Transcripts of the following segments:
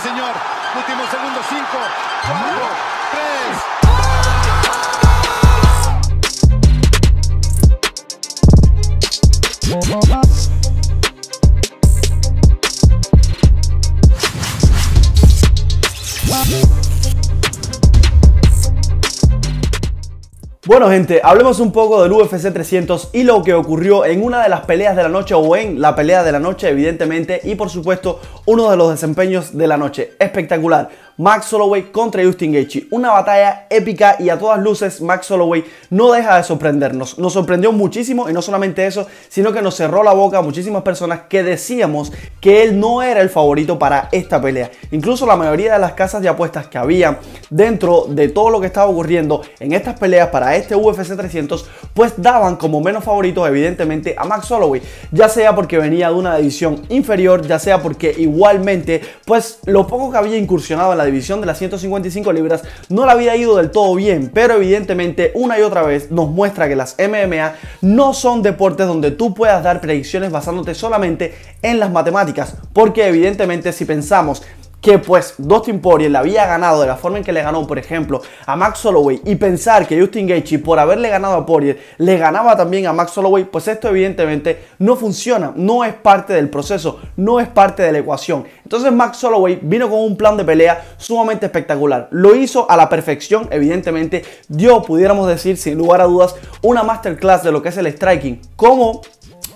Sí, señor. Último segundo, 5, 4, 3. Whoa, whoa, Bueno gente, hablemos un poco del UFC 300 y lo que ocurrió en una de las peleas de la noche o en la pelea de la noche evidentemente y por supuesto uno de los desempeños de la noche. Espectacular. Max Holloway contra Justin Gaethje. Una batalla épica y a todas luces Max Holloway no deja de sorprendernos. Nos sorprendió muchísimo y no solamente eso, sino que nos cerró la boca a muchísimas personas que decíamos que él no era el favorito para esta pelea. Incluso la mayoría de las casas de apuestas que había dentro de todo lo que estaba ocurriendo en estas peleas para este UFC 300, pues daban como menos favorito, evidentemente a Max Holloway, ya sea porque venía de una edición inferior, ya sea porque igualmente pues lo poco que había incursionado en la división de las 155 libras no la había ido del todo bien, pero evidentemente una y otra vez nos muestra que las MMA no son deportes donde tú puedas dar predicciones basándote solamente en las matemáticas, porque evidentemente si pensamos que pues Dustin Poirier le había ganado de la forma en que le ganó, por ejemplo, a Max Holloway y pensar que Justin Gaethje por haberle ganado a Poirier le ganaba también a Max Holloway, pues esto evidentemente no funciona, no es parte del proceso, no es parte de la ecuación. Entonces Max Holloway vino con un plan de pelea sumamente espectacular, lo hizo a la perfección, evidentemente dio, pudiéramos decir sin lugar a dudas, una masterclass de lo que es el striking, cómo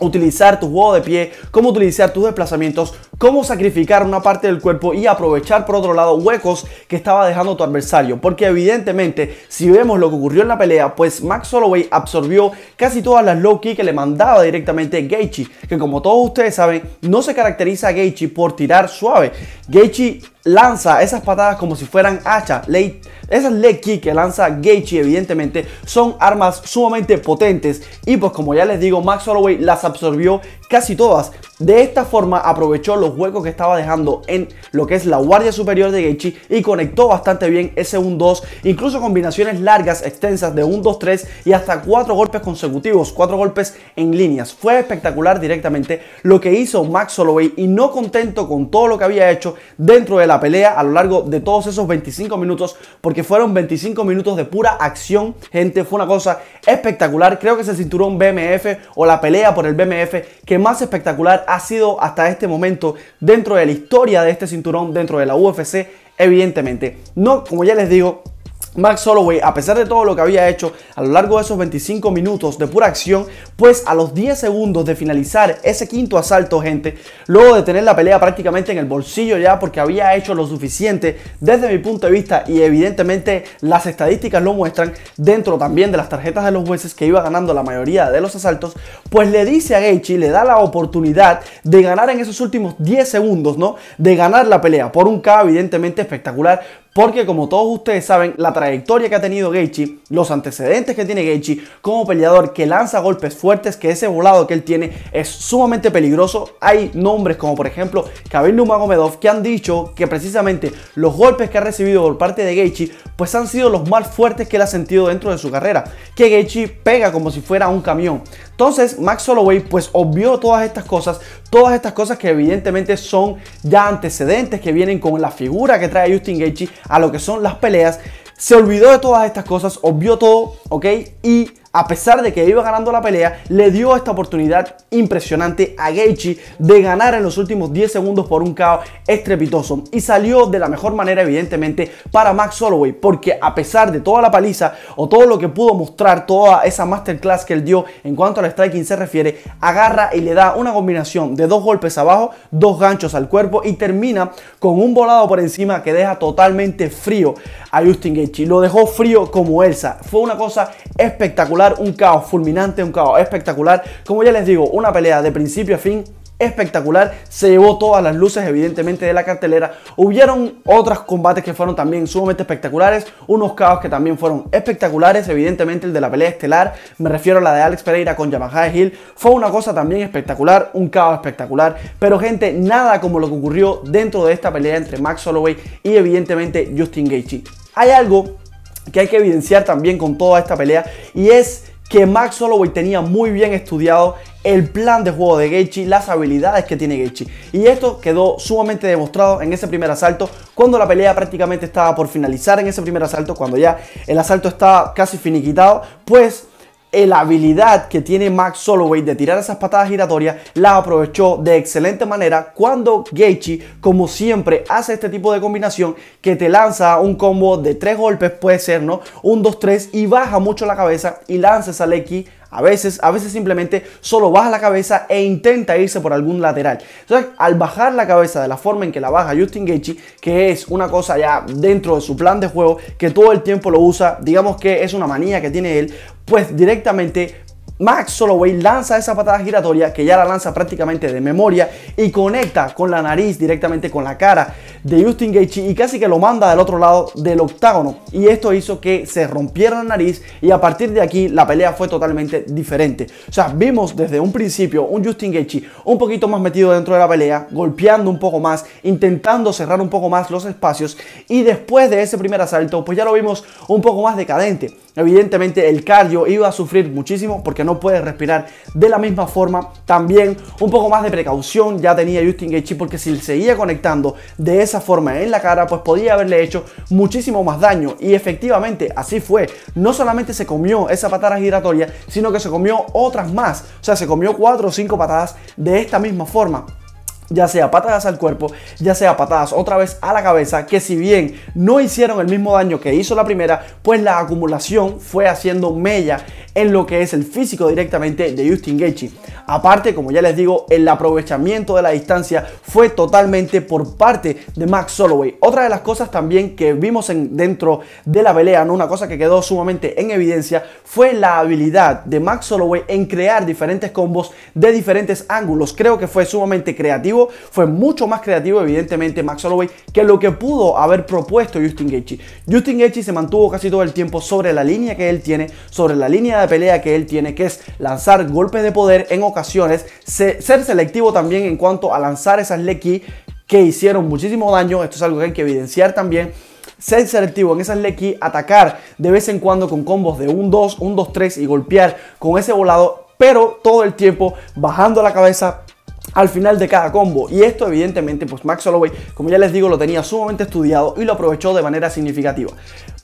utilizar tu juego de pie, cómo utilizar tus desplazamientos, cómo sacrificar una parte del cuerpo y aprovechar por otro lado huecos que estaba dejando tu adversario. Porque evidentemente, si vemos lo que ocurrió en la pelea, pues Max Holloway absorbió casi todas las low kick que le mandaba directamente Gaethje, que como todos ustedes saben, no se caracteriza a Gaethje por tirar suave. Gaethje lanza esas patadas como si fueran hacha. esas leg kick que lanza Gaethje evidentemente son armas sumamente potentes y pues como ya les digo, Max Holloway las absorbió casi todas. De esta forma aprovechó los huecos que estaba dejando en lo que es la guardia superior de Gaethje y conectó bastante bien ese 1-2, incluso combinaciones largas, extensas de 1-2-3 y hasta 4 golpes consecutivos, cuatro golpes en líneas. Fue espectacular directamente lo que hizo Max Holloway y no contento con todo lo que había hecho dentro de la pelea a lo largo de todos esos 25 minutos, porque fueron 25 minutos de pura acción, gente, fue una cosa espectacular. Creo que se el cinturón BMF o la pelea por el BMF que más espectacular ha sido hasta este momento dentro de la historia de este cinturón, dentro de la UFC, evidentemente. No, como ya les digo, Max Holloway, a pesar de todo lo que había hecho a lo largo de esos 25 minutos de pura acción, pues a los 10 segundos de finalizar ese quinto asalto, gente, luego de tener la pelea prácticamente en el bolsillo ya porque había hecho lo suficiente desde mi punto de vista y evidentemente las estadísticas lo muestran dentro también de las tarjetas de los jueces que iba ganando la mayoría de los asaltos, pues le dice a Gaethje, le da la oportunidad de ganar en esos últimos 10 segundos, ¿no? De ganar la pelea por un K evidentemente espectacular porque como todos ustedes saben, la trayectoria que ha tenido Gaethje, los antecedentes que tiene Gaethje como peleador que lanza golpes fuertes, que ese volado que él tiene es sumamente peligroso. Hay nombres como por ejemplo Khabib Nurmagomedov que han dicho que precisamente los golpes que ha recibido por parte de Gaethje pues han sido los más fuertes que él ha sentido dentro de su carrera. Que Gaethje pega como si fuera un camión. Entonces, Max Holloway pues obvió todas estas cosas, todas estas cosas que evidentemente son ya antecedentes que vienen con la figura que trae Justin Gaethje a lo que son las peleas. Se olvidó de todas estas cosas, obvió todo, ¿ok? Y a pesar de que iba ganando la pelea, le dio esta oportunidad impresionante a Gaethje de ganar en los últimos 10 segundos por un caos estrepitoso y salió de la mejor manera evidentemente para Max Holloway porque a pesar de toda la paliza o todo lo que pudo mostrar, toda esa masterclass que él dio en cuanto al striking se refiere, agarra y le da una combinación de dos golpes abajo, dos ganchos al cuerpo y termina con un volado por encima que deja totalmente frío a Justin Gaethje, lo dejó frío como Elsa, fue una cosa espectacular un caos fulminante, un caos espectacular. Como ya les digo, una pelea de principio a fin espectacular, se llevó todas las luces evidentemente de la cartelera. Hubieron otros combates que fueron también sumamente espectaculares, unos caos que también fueron espectaculares, evidentemente el de la pelea estelar, me refiero a la de Alex Pereira con Yamaha Hill, fue una cosa también espectacular, un caos espectacular, pero gente, nada como lo que ocurrió dentro de esta pelea entre Max Holloway y evidentemente Justin Gaethje. Hay algo que hay que evidenciar también con toda esta pelea y es que Max Holloway tenía muy bien estudiado el plan de juego de Gechi, las habilidades que tiene gechi Y esto quedó sumamente demostrado en ese primer asalto, cuando la pelea prácticamente estaba por finalizar en ese primer asalto, cuando ya el asalto estaba casi finiquitado, pues la habilidad que tiene Max Soloway de tirar esas patadas giratorias la aprovechó de excelente manera cuando Gaethje, como siempre, hace este tipo de combinación que te lanza un combo de tres golpes, puede ser, ¿no? Un 2-3 y baja mucho la cabeza y lanza esa Leki a veces, a veces simplemente solo baja la cabeza e intenta irse por algún lateral. Entonces, al bajar la cabeza de la forma en que la baja Justin Gaethje, que es una cosa ya dentro de su plan de juego, que todo el tiempo lo usa, digamos que es una manía que tiene él, pues directamente Max Soloway lanza esa patada giratoria que ya la lanza prácticamente de memoria y conecta con la nariz directamente con la cara de Justin Gaethje y casi que lo manda del otro lado del octágono y esto hizo que se rompiera la nariz y a partir de aquí la pelea fue totalmente diferente. O sea, vimos desde un principio un Justin Gaethje un poquito más metido dentro de la pelea, golpeando un poco más, intentando cerrar un poco más los espacios y después de ese primer asalto pues ya lo vimos un poco más decadente Evidentemente el cardio iba a sufrir muchísimo porque no puede respirar de la misma forma. También un poco más de precaución ya tenía Justin Gaethje porque si seguía conectando de esa forma en la cara, pues podía haberle hecho muchísimo más daño. Y efectivamente así fue. No solamente se comió esa patada giratoria, sino que se comió otras más. O sea, se comió cuatro o cinco patadas de esta misma forma ya sea patadas al cuerpo, ya sea patadas otra vez a la cabeza, que si bien no hicieron el mismo daño que hizo la primera, pues la acumulación fue haciendo mella en lo que es el físico directamente de Justin Gaethje. Aparte, como ya les digo, el aprovechamiento de la distancia fue totalmente por parte de Max Holloway. Otra de las cosas también que vimos en, dentro de la pelea, una cosa que quedó sumamente en evidencia, fue la habilidad de Max Holloway en crear diferentes combos de diferentes ángulos. Creo que fue sumamente creativo fue mucho más creativo evidentemente Max Holloway que lo que pudo haber propuesto Justin Gaethje. Justin Gaethje se mantuvo casi todo el tiempo sobre la línea que él tiene, sobre la línea de pelea que él tiene, que es lanzar golpes de poder en ocasiones, ser selectivo también en cuanto a lanzar esas leki que hicieron muchísimo daño, esto es algo que hay que evidenciar también ser selectivo en esas leki, atacar de vez en cuando con combos de 1-2, 1-2-3 y golpear con ese volado, pero todo el tiempo bajando la cabeza, al final de cada combo. Y esto evidentemente, pues Max Holloway, como ya les digo, lo tenía sumamente estudiado y lo aprovechó de manera significativa.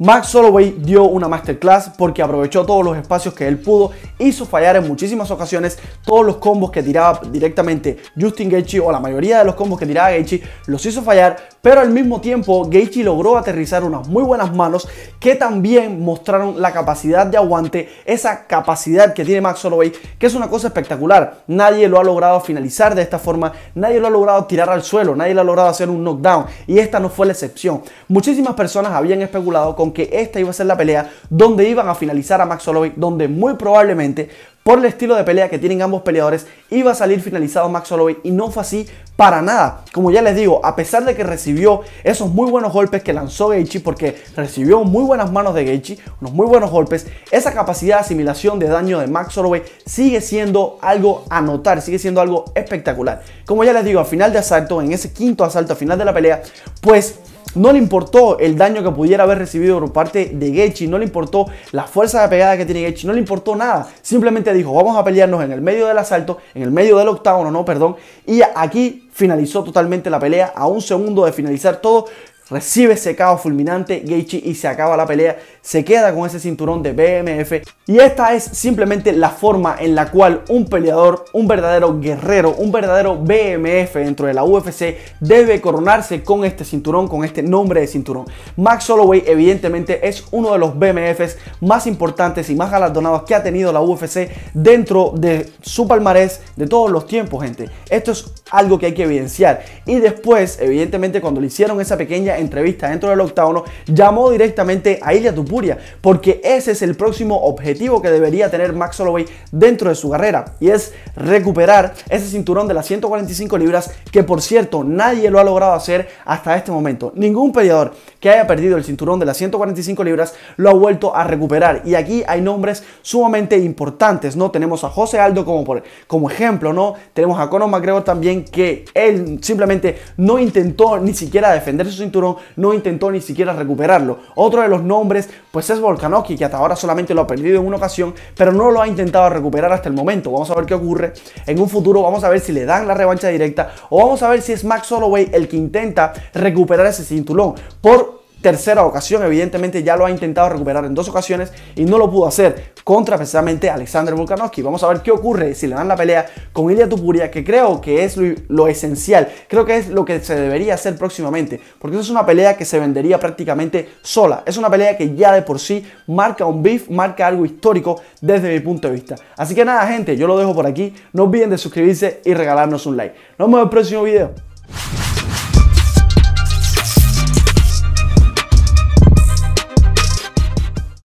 Max Holloway dio una masterclass porque aprovechó todos los espacios que él pudo, hizo fallar en muchísimas ocasiones todos los combos que tiraba directamente Justin Gaethje o la mayoría de los combos que tiraba Gaethje, los hizo fallar, pero al mismo tiempo Gaethje logró aterrizar unas muy buenas manos que también mostraron la capacidad de aguante, esa capacidad que tiene Max Holloway, que es una cosa espectacular. Nadie lo ha logrado finalizar de esta forma, nadie lo ha logrado tirar al suelo, nadie lo ha logrado hacer un knockdown y esta no fue la excepción. Muchísimas personas habían especulado con que esta iba a ser la pelea donde iban a finalizar a Max Holloway, donde muy probablemente por el estilo de pelea que tienen ambos peleadores, iba a salir finalizado Max Holloway y no fue así para nada. Como ya les digo, a pesar de que recibió esos muy buenos golpes que lanzó Gaethje, porque recibió muy buenas manos de Gaethje, unos muy buenos golpes, esa capacidad de asimilación de daño de Max Holloway sigue siendo algo a notar, sigue siendo algo espectacular. Como ya les digo, al final de asalto, en ese quinto asalto, al final de la pelea, pues no le importó el daño que pudiera haber recibido por parte de Getchi. no le importó la fuerza de pegada que tiene Gechi, no le importó nada. Simplemente dijo, vamos a pelearnos en el medio del asalto, en el medio del octágono, no, perdón. Y aquí finalizó totalmente la pelea a un segundo de finalizar todo recibe ese caos fulminante Gaethje y se acaba la pelea, se queda con ese cinturón de BMF y esta es simplemente la forma en la cual un peleador, un verdadero guerrero, un verdadero BMF dentro de la UFC debe coronarse con este cinturón, con este nombre de cinturón. Max Holloway evidentemente es uno de los BMFs más importantes y más galardonados que ha tenido la UFC dentro de su palmarés de todos los tiempos, gente. Esto es algo que hay que evidenciar y después, evidentemente, cuando le hicieron esa pequeña entrevista dentro del octágono, llamó directamente a Ilya Tupuria, porque ese es el próximo objetivo que debería tener Max Holloway dentro de su carrera, y es recuperar ese cinturón de las 145 libras que por cierto nadie lo ha logrado hacer hasta este momento. Ningún peleador que haya perdido el cinturón de las 145 libras lo ha vuelto a recuperar. Y aquí hay nombres sumamente importantes, ¿no? Tenemos a José Aldo como, como ejemplo, ¿no? Tenemos a Conor McGregor también que él simplemente no intentó ni siquiera defender su cinturón, no intentó ni siquiera recuperarlo. Otro de los nombres pues es Volkanovski que hasta ahora solamente lo ha perdido en una ocasión, pero no lo ha intentado recuperar hasta el momento. Vamos a ver qué ocurre en un futuro, vamos a ver si le dan la revancha directa o vamos a ver si es Max Holloway el que intenta recuperar ese cinturón por tercera ocasión. Evidentemente ya lo ha intentado recuperar en dos ocasiones y no lo pudo hacer contra precisamente Alexander Volkanovski. Vamos a ver qué ocurre si le dan la pelea con Ilya Tupuria, que creo que es lo, esencial, creo que es lo que se debería hacer próximamente, porque eso es una pelea que se vendería prácticamente sola. Es una pelea que ya de por sí marca un beef, marca algo histórico desde mi punto de vista. Así que nada, gente, yo lo dejo por aquí. No olviden de suscribirse y regalarnos un like. Nos vemos en el próximo video.